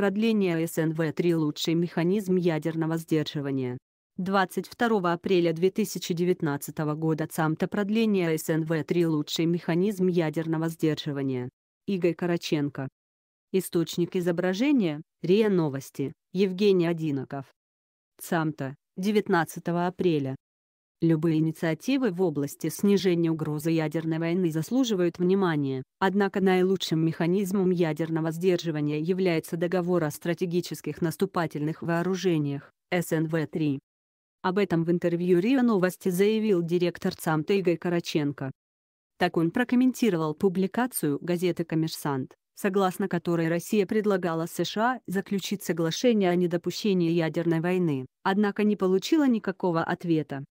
Продление СНВ-3 – лучший механизм ядерного сдерживания. 22 апреля 2019 года ЦАМТа продление СНВ-3 лучший механизм ядерного сдерживания. Игорь Караченко. Источник изображения, РИА Новости, Евгений Одиноков. ЦАМТа, 19 апреля. Любые инициативы в области снижения угрозы ядерной войны заслуживают внимания, однако наилучшим механизмом ядерного сдерживания является договор о стратегических наступательных вооружениях, СНВ-3. Об этом в интервью РИА Новости заявил директор ЦАМТа Игорь Караченко. Так он прокомментировал публикацию газеты «Коммерсант», согласно которой Россия предлагала США заключить соглашение о недопущении ядерной войны, однако не получила никакого ответа.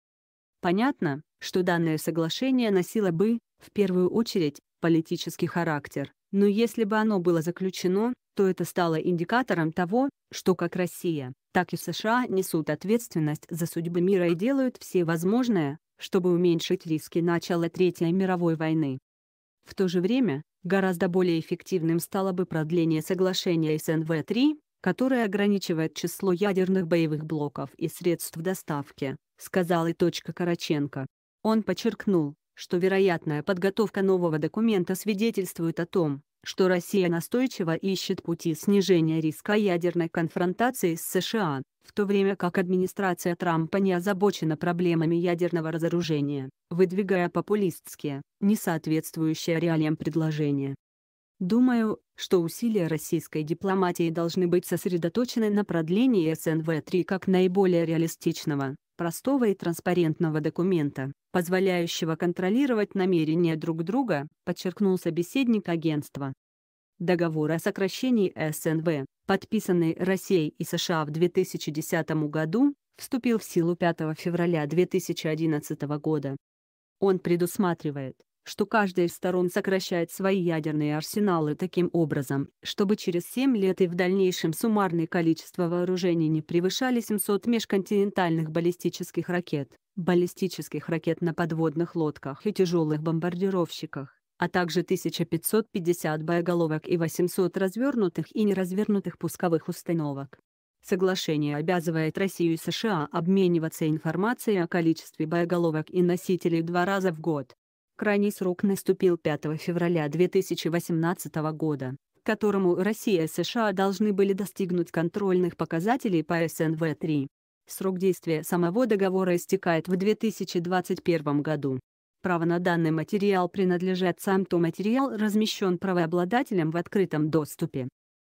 Понятно, что данное соглашение носило бы, в первую очередь, политический характер. Но если бы оно было заключено, то это стало индикатором того, что как Россия, так и США несут ответственность за судьбы мира и делают все возможное, чтобы уменьшить риски начала Третьей мировой войны. В то же время, гораздо более эффективным стало бы продление соглашения СНВ-3, которое ограничивает число ядерных боевых блоков и средств доставки, сказал и точка Караченко. Он подчеркнул, что вероятная подготовка нового документа свидетельствует о том, что Россия настойчиво ищет пути снижения риска ядерной конфронтации с США, в то время как администрация Трампа не озабочена проблемами ядерного разоружения, выдвигая популистские, не соответствующие реалиям предложения. Думаю, что усилия российской дипломатии должны быть сосредоточены на продлении СНВ-3 как наиболее реалистичного, простого и транспарентного документа, позволяющего контролировать намерения друг друга, подчеркнул собеседник агентства. Договор о сокращении СНВ, подписанный Россией и США в 2010 году, вступил в силу 5 февраля 2011 года. Он предусматривает что каждая из сторон сокращает свои ядерные арсеналы таким образом, чтобы через 7 лет и в дальнейшем суммарное количество вооружений не превышали 700 межконтинентальных баллистических ракет, баллистических ракет на подводных лодках и тяжелых бомбардировщиках а также 1550 боеголовок и 800 развернутых и неразвернутых пусковых установок. Соглашение обязывает Россию и США обмениваться информацией о количестве боеголовок и носителей два раза в год. Крайний срок наступил 5 февраля 2018 года, к которому Россия и США должны были достигнуть контрольных показателей по СНВ-3. Срок действия самого договора истекает в 2021 году. Право на данный материал принадлежит сам то материал размещен правообладателем в открытом доступе.